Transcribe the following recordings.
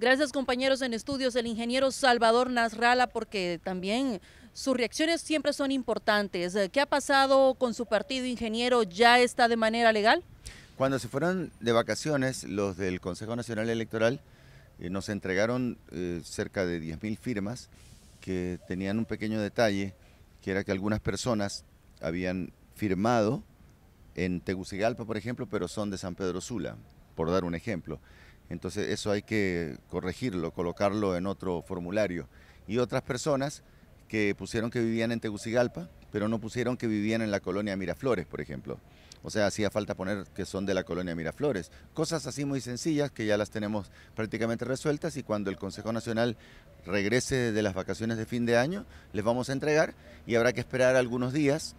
Gracias compañeros en estudios, el ingeniero Salvador Nasrala, porque también sus reacciones siempre son importantes. Eh, ¿Qué ha pasado con su partido, ingeniero? ¿Ya está de manera legal? Cuando se fueron de vacaciones, los del Consejo Nacional Electoral eh, nos entregaron eh, cerca de 10.000 firmas que tenían un pequeño detalle, que era que algunas personas habían firmado en Tegucigalpa, por ejemplo, pero son de San Pedro Sula, por dar un ejemplo. Entonces eso hay que corregirlo, colocarlo en otro formulario. Y otras personas que pusieron que vivían en Tegucigalpa, pero no pusieron que vivían en la colonia Miraflores, por ejemplo. O sea, hacía falta poner que son de la colonia Miraflores. Cosas así muy sencillas que ya las tenemos prácticamente resueltas y cuando el Consejo Nacional regrese de las vacaciones de fin de año, les vamos a entregar y habrá que esperar algunos días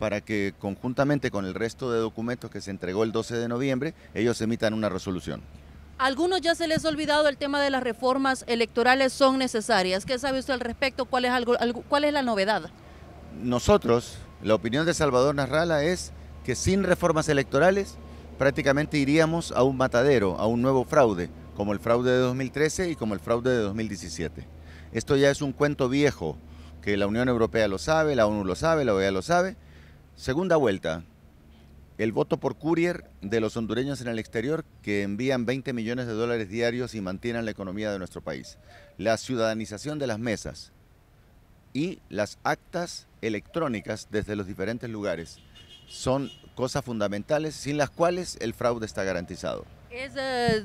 para que conjuntamente con el resto de documentos que se entregó el 12 de noviembre, ellos emitan una resolución algunos ya se les ha olvidado el tema de las reformas electorales son necesarias. ¿Qué sabe usted al respecto? ¿Cuál es, cuál es la novedad? Nosotros, la opinión de Salvador Narrala es que sin reformas electorales prácticamente iríamos a un matadero, a un nuevo fraude, como el fraude de 2013 y como el fraude de 2017. Esto ya es un cuento viejo, que la Unión Europea lo sabe, la ONU lo sabe, la OEA lo sabe. Segunda vuelta, el voto por courier de los hondureños en el exterior que envían 20 millones de dólares diarios y mantienen la economía de nuestro país. La ciudadanización de las mesas y las actas electrónicas desde los diferentes lugares son cosas fundamentales sin las cuales el fraude está garantizado. Es eh,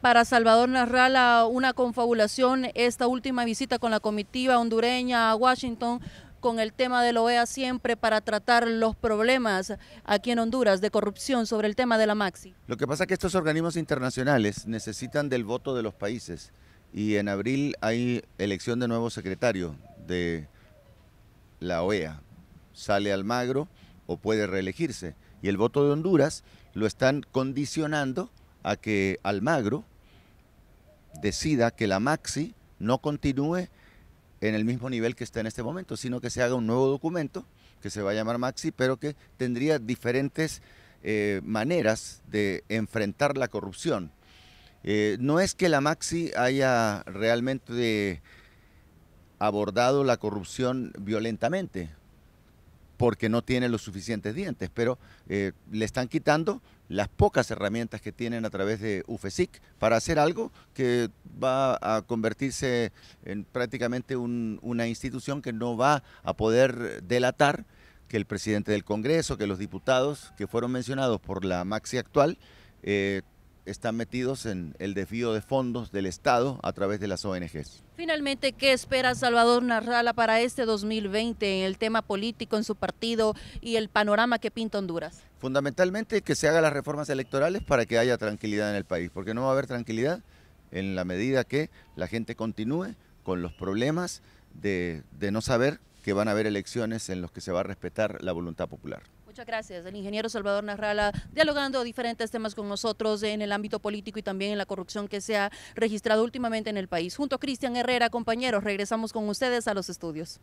para Salvador Narrala una confabulación esta última visita con la comitiva hondureña a Washington con el tema de la e OEA siempre para tratar los problemas aquí en Honduras de corrupción sobre el tema de la Maxi? Lo que pasa es que estos organismos internacionales necesitan del voto de los países y en abril hay elección de nuevo secretario de la OEA. Sale Almagro o puede reelegirse. Y el voto de Honduras lo están condicionando a que Almagro decida que la Maxi no continúe en el mismo nivel que está en este momento, sino que se haga un nuevo documento que se va a llamar Maxi, pero que tendría diferentes eh, maneras de enfrentar la corrupción. Eh, no es que la Maxi haya realmente abordado la corrupción violentamente, porque no tiene los suficientes dientes, pero eh, le están quitando las pocas herramientas que tienen a través de UFESIC para hacer algo que va a convertirse en prácticamente una institución que no va a poder delatar que el presidente del Congreso, que los diputados que fueron mencionados por la Maxi actual, eh, están metidos en el desvío de fondos del Estado a través de las ONGs. Finalmente, ¿qué espera Salvador Narrala para este 2020 en el tema político, en su partido y el panorama que pinta Honduras? Fundamentalmente que se hagan las reformas electorales para que haya tranquilidad en el país, porque no va a haber tranquilidad en la medida que la gente continúe con los problemas de, de no saber que van a haber elecciones en las que se va a respetar la voluntad popular. Muchas gracias. El ingeniero Salvador Narrala dialogando diferentes temas con nosotros en el ámbito político y también en la corrupción que se ha registrado últimamente en el país. Junto a Cristian Herrera, compañeros, regresamos con ustedes a los estudios.